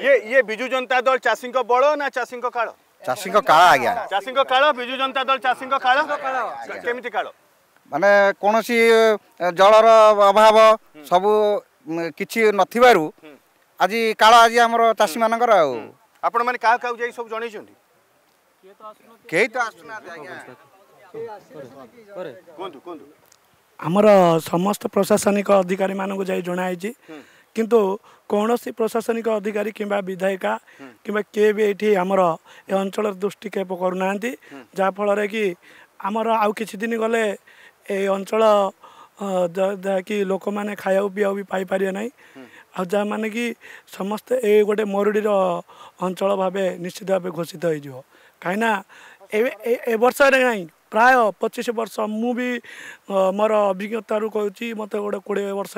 ये ये बिजु जनता दल चाषी बल ना चाषी काल चाषी काल आज्ञा चाषी काल बिजु जनता दल चाषी काल केमी काल ମାନେ କୌଣସି ଜଳର ଅଭାବ ସବୁ କିଛି ନଥିବାରୁ ଆଜି କାଳ ଆଜି ଆମର ଚାଷୀମାନଙ୍କର ଆଉ ଆପଣମାନେ କାହା କାହାକୁ ଯାଇ ସବୁ ଜଣେଇଛନ୍ତି କେହି ତ ଆସୁନାହାନ୍ତି ଆମର ସମସ୍ତ ପ୍ରଶାସନିକ ଅଧିକାରୀମାନଙ୍କୁ ଯାଇ ଜଣାହେଇଛି କିନ୍ତୁ କୌଣସି ପ୍ରଶାସନିକ ଅଧିକାରୀ କିମ୍ବା ବିଧାୟିକା କିମ୍ବା କିଏ ବି ଏଇଠି ଆମର ଏ ଅଞ୍ଚଳର ଦୃଷ୍ଟିକ୍ଷେପ କରୁନାହାନ୍ତି ଯାହାଫଳରେ କି ଆମର ଆଉ କିଛି ଦିନ ଗଲେ ଏ ଅଞ୍ଚଳ ଯାହାକି ଲୋକମାନେ ଖାଇବାକୁ ପିଇବାକୁ ବି ପାଇପାରିବେ ନାହିଁ ଆଉ ଯାହାମାନେ କି ସମସ୍ତେ ଏ ଗୋଟେ ମରୁଡ଼ିର ଅଞ୍ଚଳ ଭାବେ ନିଶ୍ଚିତ ଭାବେ ଘୋଷିତ ହୋଇଯିବ କାହିଁକିନା ଏବେ ଏ ନାହିଁ ପ୍ରାୟ ପଚିଶ ବର୍ଷ ମୁଁ ବି ମୋର ଅଭିଜ୍ଞତାରୁ କହୁଛି ମୋତେ ଗୋଟେ କୋଡ଼ିଏ ବର୍ଷ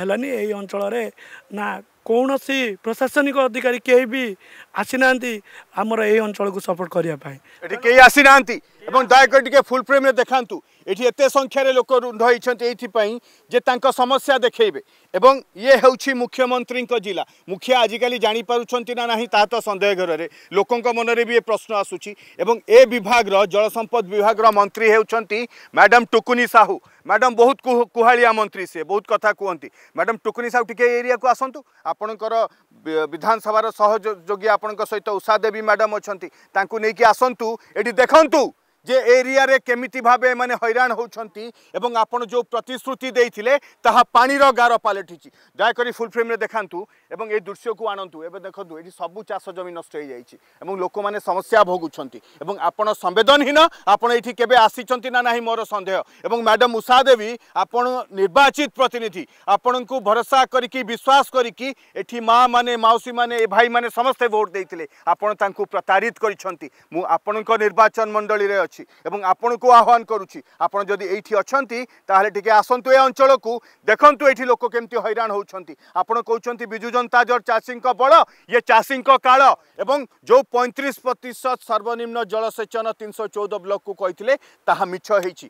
ହେଲାନି ଏଇ ଅଞ୍ଚଳରେ ନା କୌଣସି ପ୍ରଶାସନିକ ଅଧିକାରୀ କେହି ବି ଆସିନାହାନ୍ତି ଆମର ଏଇ ଅଞ୍ଚଳକୁ ସପୋର୍ଟ କରିବା ପାଇଁ ଏଠି କେହି ଆସିନାହାନ୍ତି ଏବଂ ଦୟାକରି ଟିକେ ଫୁଲ ଫ୍ରେମ୍ରେ ଦେଖାନ୍ତୁ ये संख्यार लोक रुंधाई ये समस्या देखेबे एवं ये हूँ मुख्यमंत्री जिला मुखिया आजिकल जापी ता तो सन्देह घर में लोक मनरे भी ये प्रश्न आसूम ए विभाग जल संपद विभाग मंत्री होती मैडम टुकुनी साहू मैडम बहुत कुहालिया मंत्री से बहुत कथा कहते मैडम टुकुनी साहू टी एरिया आसतु आपणकर विधानसभा सहयोगी आपण सहित उषा देवी मैडम अच्छा नहीं कि आसतु ये देखूँ যে এরিয়ারে কেমিটি ভাবে এমানে হইরাণ হচ্ছেন এবং আপনার যে প্রতিশ্রুতি দিয়ে তাহা পাঁর গার পালটিছি দয়াকরি ফুল ফ্রেম্রে দেখান্তু এবং এই দৃশ্যক আনন্তু এবার দেখুন এটি সবু চাষ জমি নষ্ট হয়ে যাই এবং লোক মানে সমস্যা ভোগুচ্ছেন এবং আপনার সংবেদনহীন আপনার এটি কেবে আসিছেন না না মোর সন্দেহ এবং ম্যাডাম উষা দেবী আপনার নির্বাচিত প্রতিনিধি আপনার ভরসা করি বিশ্বাস করি এটি মা মানে মাউসী মানে এ ভাই মানে সমস্তে ভোট দিয়ে আপনার তাঁর প্রতারিত আপনার নির্বাচন ଅଛି ଏବଂ ଆପଣଙ୍କୁ ଆହ୍ୱାନ କରୁଛି ଆପଣ ଯଦି ଏଇଠି ଅଛନ୍ତି ତାହେଲେ ଟିକେ ଆସନ୍ତୁ ଏ ଅଞ୍ଚଳକୁ ଦେଖନ୍ତୁ ଏଇଠି ଲୋକ କେମିତି ହଇରାଣ ହେଉଛନ୍ତି ଆପଣ କହୁଛନ୍ତି ବିଜୁ ଜନତା ଦଳ ଚାଷୀଙ୍କ ବଳ ଇଏ ଚାଷୀଙ୍କ କାଳ ଏବଂ ଯେଉଁ ପଇଁତିରିଶ ପ୍ରତିଶତ ସର୍ବନିମ୍ନ ଜଳସେଚନ ତିନିଶହ ଚଉଦ ବ୍ଲକକୁ କହିଥିଲେ ତାହା ମିଛ ହେଇଛି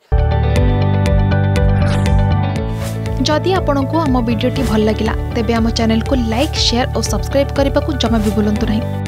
ଯଦି ଆପଣଙ୍କୁ ଆମ ଭିଡ଼ିଓଟି ଭଲ ଲାଗିଲା ତେବେ ଆମ ଚ୍ୟାନେଲକୁ ଲାଇକ୍ ସେୟାର ଓ ସବସ୍କ୍ରାଇବ୍ କରିବାକୁ ଜମା ବି ଭୁଲନ୍ତୁ ନାହିଁ